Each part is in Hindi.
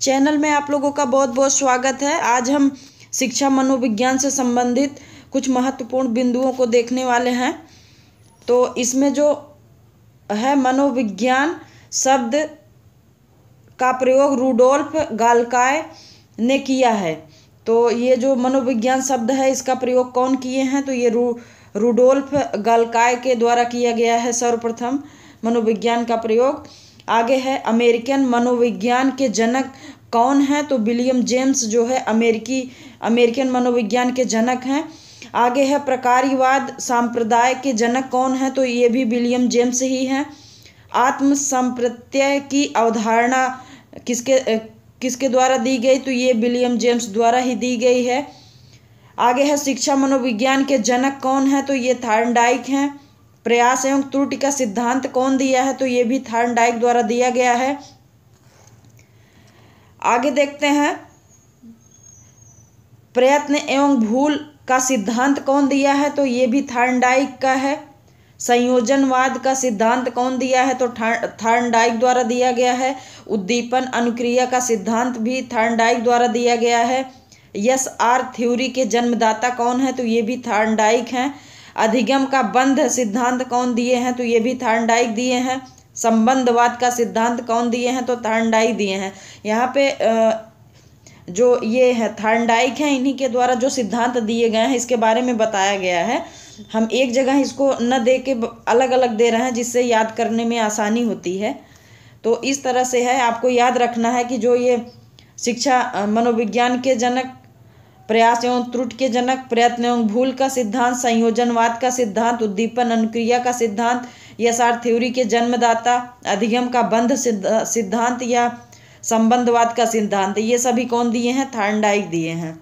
चैनल में आप लोगों का बहुत बहुत स्वागत है आज हम शिक्षा मनोविज्ञान से संबंधित कुछ महत्वपूर्ण बिंदुओं को देखने वाले हैं तो इसमें जो है मनोविज्ञान शब्द का प्रयोग रूडोल्फ गालकाय ने किया है तो ये जो मनोविज्ञान शब्द है इसका प्रयोग कौन किए हैं तो ये रू रूडोल्फ गालकाय के द्वारा किया गया है सर्वप्रथम मनोविज्ञान का प्रयोग आगे है अमेरिकन मनोविज्ञान के जनक कौन है तो विलियम जेम्स जो है अमेरिकी अमेरिकन मनोविज्ञान के जनक हैं आगे है प्रकारीवाद सांप्रदाय के जनक कौन है तो ये भी विलियम जेम्स ही हैं आत्म संप्रत्यय की अवधारणा किसके किसके द्वारा दी गई तो ये विलियम जेम्स द्वारा ही दी गई है आगे है शिक्षा मनोविज्ञान के जनक कौन है तो ये थार्नडाइक हैं प्रयास एवं त्रुटि का सिद्धांत कौन दिया है तो ये भी डाइक द्वारा दिया गया है आगे देखते हैं प्रयत्न एवं भूल का सिद्धांत कौन दिया है तो ये भी डाइक का है संयोजनवाद का सिद्धांत कौन दिया है तो डाइक द्वारा दिया गया है उद्दीपन अनुक्रिया का सिद्धांत भी डाइक द्वारा दिया गया है यस आर थ्योरी के जन्मदाता कौन है तो ये भी डाइक हैं अधिगम का बंध सिद्धांत कौन दिए हैं तो ये भी थर्नडाइक दिए हैं संबंधवाद का सिद्धांत कौन दिए हैं तो थर्नडाइक दिए हैं यहाँ पे जो ये है थर्नडाइक हैं इन्हीं के द्वारा जो सिद्धांत दिए गए हैं इसके बारे में बताया गया है हम एक जगह इसको न दे के अलग अलग दे रहे हैं जिससे याद करने में आसानी होती है तो इस तरह से है आपको याद रखना है कि जो ये शिक्षा मनोविज्ञान के जनक प्रयास एवं त्रुट के जनक प्रयत्न एवं भूल का सिद्धांत संयोजनवाद का सिद्धांत उद्दीपन अनुक्रिया का सिद्धांत यसार थ्योरी के जन्मदाता अधिगम का बंध सिद्धांत या संबंधवाद का सिद्धांत ये सभी कौन दिए हैं थार्डाइक दिए हैं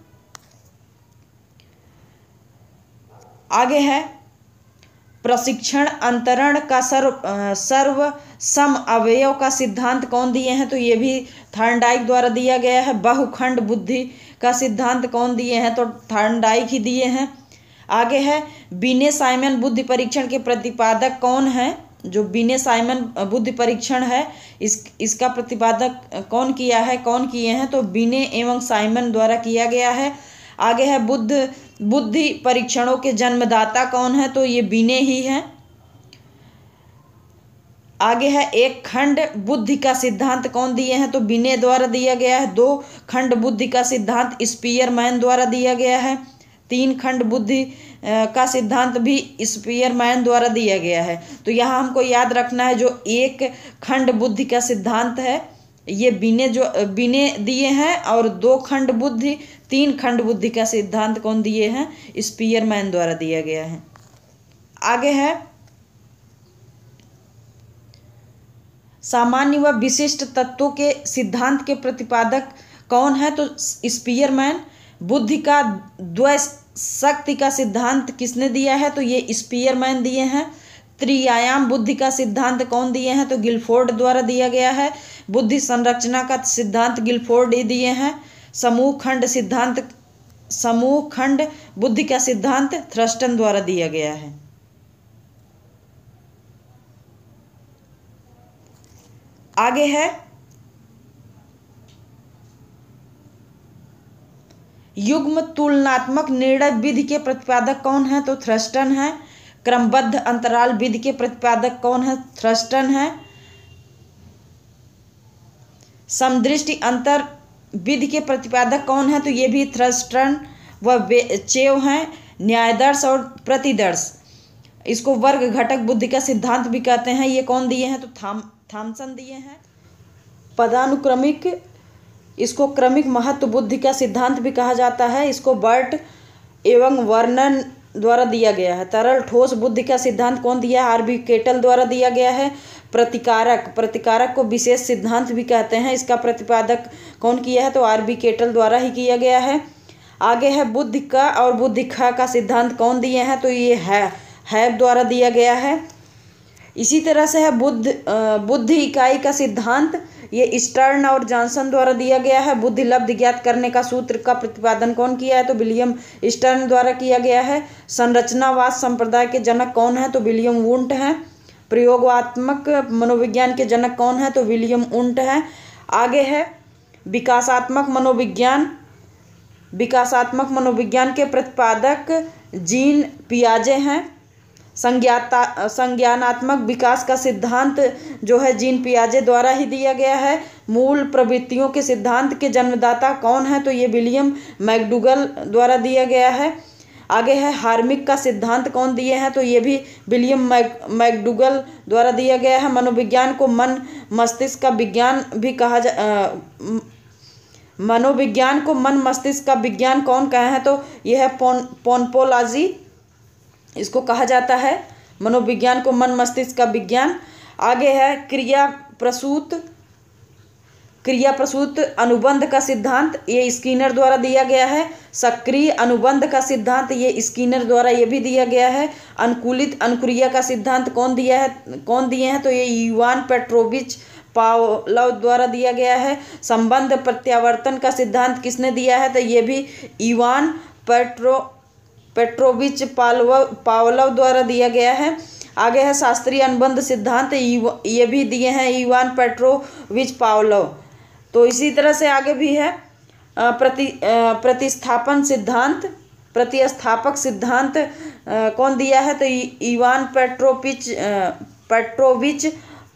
आगे है प्रशिक्षण अंतरण का सर्व सर्व सम अवयव का सिद्धांत कौन दिए हैं तो ये भी थर्नडाइक द्वारा दिया गया है बहुखंड बुद्धि का सिद्धांत कौन दिए हैं तो थर्नडाइक ही दिए हैं आगे है बीने साइमन बुद्धि परीक्षण के प्रतिपादक कौन है जो बीने साइमन बुद्धि परीक्षण है इस इसका प्रतिपादक कौन किया है कौन किए हैं तो बीने एवं साइमन द्वारा किया गया है आगे है बुद्ध बुद्धि परीक्षणों के जन्मदाता कौन है तो ये बीने ही है आगे है एक खंड बुद्धि का सिद्धांत कौन दिए हैं तो बिने द्वारा दिया गया है दो खंड बुद्धि का सिद्धांत मैन द्वारा दिया गया है तीन खंड बुद्धि का सिद्धांत भी मैन द्वारा दिया गया है तो यहाँ हमको याद रखना है जो एक खंड बुद्धि का सिद्धांत है ये बिने जो बिने दिए हैं और दो खंड बुद्धि तीन खंड बुद्धि का सिद्धांत कौन दिए हैं स्पीयरमैन द्वारा दिया गया है आगे है सामान्य व विशिष्ट तत्वों के सिद्धांत के प्रतिपादक कौन है तो मैन बुद्धि का द्वय शक्ति का सिद्धांत किसने दिया है तो ये मैन दिए हैं त्रियायाम बुद्धि का सिद्धांत कौन दिए हैं तो गिलफोर्ड द्वारा दिया गया है बुद्धि संरचना का सिद्धांत गिलफोर्ड दिए हैं समूह खंड सिद्धांत समूह खंड बुद्धि का सिद्धांत थ्रस्टन द्वारा दिया गया है आगे है युग्म तुलनात्मक निर्णय विधि के प्रतिपादक कौन है तो थ्रस्टन है क्रमबद्ध अंतराल विधि के प्रतिपादक कौन है थ्रस्टन है समदृष्टि अंतर विधि के प्रतिपादक कौन है तो ये भी थ्रस्टन व चेव हैं न्यायदर्श और प्रतिदर्श इसको वर्ग घटक बुद्धि का सिद्धांत भी कहते हैं ये कौन दिए हैं तो थाम थामसन दिए हैं पदानुक्रमिक इसको क्रमिक महत्व बुद्धि का सिद्धांत भी कहा जाता है इसको बर्ट एवं वर्णन द्वारा दिया गया है तरल ठोस बुद्धि का सिद्धांत कौन दिया है आरबी केटल द्वारा दिया गया है प्रतिकारक प्रतिकारक को विशेष सिद्धांत भी कहते हैं इसका प्रतिपादक कौन किया है तो आर बी केटल द्वारा ही किया गया है आगे है बुद्धि का और बुद्धि खा का सिद्धांत कौन दिए हैं तो ये है हैब द्वारा दिया गया है इसी तरह से है बुद्ध बुद्धि इकाई का सिद्धांत ये स्टर्न और जॉनसन द्वारा दिया गया है बुद्धि लब्ध ज्ञात करने का सूत्र का प्रतिपादन कौन किया है तो विलियम स्टर्न द्वारा किया गया है संरचनावाद संप्रदाय के जनक कौन है तो विलियम वुंट हैं प्रयोगवात्मक मनोविज्ञान के जनक कौन है तो विलियम उंट है आगे है विकासात्मक मनोविज्ञान विकासात्मक मनोविज्ञान के प्रतिपादक जीन पियाजे हैं संज्ञाता संज्ञानात्मक विकास का सिद्धांत जो है जीन पियाजे द्वारा ही दिया गया है मूल प्रवृत्तियों के सिद्धांत के जन्मदाता कौन है तो ये विलियम मैकडूगल द्वारा दिया गया है आगे है हार्मिक का सिद्धांत कौन दिए हैं तो ये भी विलियम मैक मैकडूगल द्वारा दिया गया है मनोविज्ञान को मन मस्तिष्क का विज्ञान भी कहा जा आ, मनोविज्ञान को मन मस्तिष्क का विज्ञान कौन कहे हैं तो यह है पोन पोनपोलाजी इसको कहा जाता है मनोविज्ञान को मन मस्तिष्क का विज्ञान आगे है क्रिया प्रसूत क्रिया प्रसूत अनुबंध का सिद्धांत ये स्किनर द्वारा दिया गया है सक्रिय अनुबंध का सिद्धांत ये स्किनर द्वारा ये भी दिया गया है अनुकूलित अनुक्रिया का सिद्धांत कौन दिया है कौन दिए हैं तो ये युवान पेट्रोविच पावलव द्वारा दिया गया है संबंध प्रत्यावर्तन का सिद्धांत किसने दिया है तो ये भी इवान पेट्रो पेट्रोविच पालव पावलव द्वारा दिया गया है आगे है शास्त्रीय अनुबंध सिद्धांत ये भी दिए हैं ईवान पेट्रोविच पावलव तो इसी तरह से आगे भी है प्रति प्रतिस्थापन सिद्धांत प्रतिस्थापक सिद्धांत कौन दिया है तो ईवान पेट्रोपिच पेट्रोविच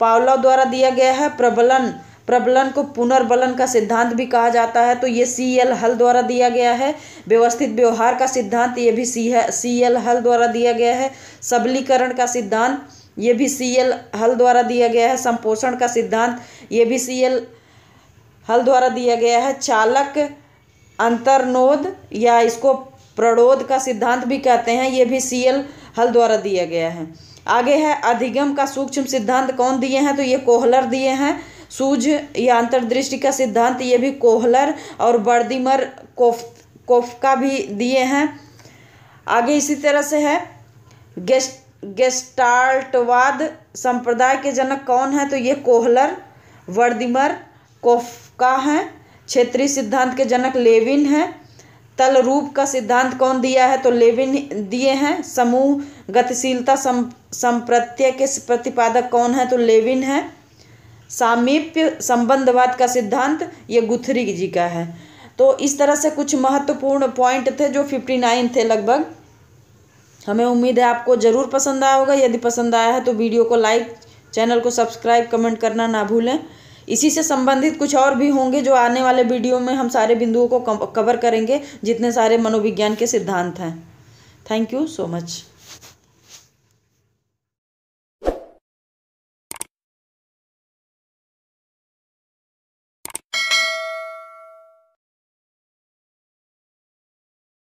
पावलव द्वारा दिया गया है प्रबलन प्रबलन को पुनर्बलन का सिद्धांत भी कहा जाता है तो ये सी एल हल द्वारा दिया गया है व्यवस्थित व्यवहार का सिद्धांत ये भी सी है सी एल हल द्वारा दिया गया है सबलीकरण का सिद्धांत ये भी सी एल हल द्वारा दिया गया है संपोषण का सिद्धांत ये भी सी एल हल द्वारा दिया गया है चालक अंतर्नोद या इसको प्रणोद का सिद्धांत भी कहते हैं ये भी सी एल हल द्वारा दिया गया है आगे है अधिगम का सूक्ष्म सिद्धांत कौन दिए हैं तो ये कोहलर दिए हैं सूझ या अंतर्दृष्टि का सिद्धांत ये भी कोहलर और बर्दिमर कोफ कोफका भी दिए हैं आगे इसी तरह से है गेस्ट गेस्टाल्टवाद संप्रदाय के जनक कौन है तो ये कोहलर वर्दिमर कोफका हैं क्षेत्रीय सिद्धांत के जनक लेविन हैं तलरूप का सिद्धांत कौन दिया है तो लेविन दिए हैं समूह गतिशीलता सम संप्रत्य के प्रतिपादक कौन है तो लेविन है सामीप्य संबंधवाद का सिद्धांत ये गुथरी जी का है तो इस तरह से कुछ महत्वपूर्ण पॉइंट थे जो फिफ्टी नाइन थे लगभग हमें उम्मीद है आपको ज़रूर पसंद आया होगा यदि पसंद आया है तो वीडियो को लाइक चैनल को सब्सक्राइब कमेंट करना ना भूलें इसी से संबंधित कुछ और भी होंगे जो आने वाले वीडियो में हम सारे बिंदुओं को कवर करेंगे जितने सारे मनोविज्ञान के सिद्धांत हैं थैंक यू सो मच